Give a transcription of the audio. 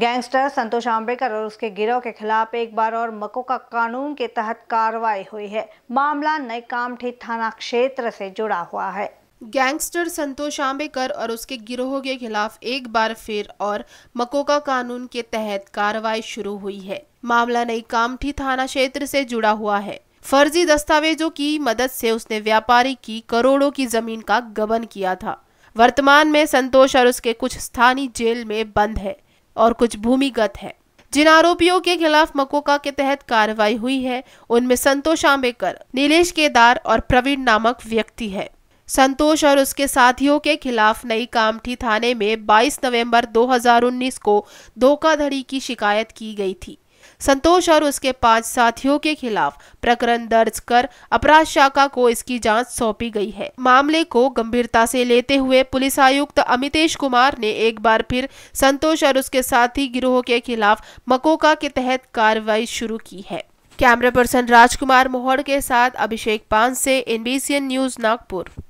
gangster संतोष आम्बेकर और उसके गिरोह के खिलाफ एक बार और मकोका कानून के तहत कार्रवाई हुई है मामला नई कामठी थाना क्षेत्र से जुड़ा हुआ है गैंगस्टर संतोष आम्बेकर और उसके गिरोह के खिलाफ एक बार फिर और मकोका कानून के तहत कार्रवाई शुरू हुई है मामला नई कामठी थाना क्षेत्र से जुड़ा हुआ है फर्जी दस्तावेजों की मदद से उसने व्यापारी की करोड़ों की जमीन का गबन किया था वर्तमान में संतोष और उसके कुछ स्थानीय जेल में बंद है और कुछ भूमिगत है जिन आरोपियों के खिलाफ मकोका के तहत कार्रवाई हुई है उनमें संतोष आम्बेकर नीलेश केदार और प्रवीण नामक व्यक्ति है संतोष और उसके साथियों के खिलाफ नई कामठी थाने में 22 नवंबर 2019 को धोखाधड़ी की शिकायत की गई थी संतोष और उसके पांच साथियों के खिलाफ प्रकरण दर्ज कर अपराध शाखा को इसकी जांच सौंपी गई है मामले को गंभीरता से लेते हुए पुलिस आयुक्त अमितेश कुमार ने एक बार फिर संतोष और उसके साथी गिरोह के खिलाफ मकोका के तहत कार्रवाई शुरू की है कैमरा पर्सन राजकुमार मोहड़ के साथ अभिषेक पान से एनबीसीएन न्यूज नागपुर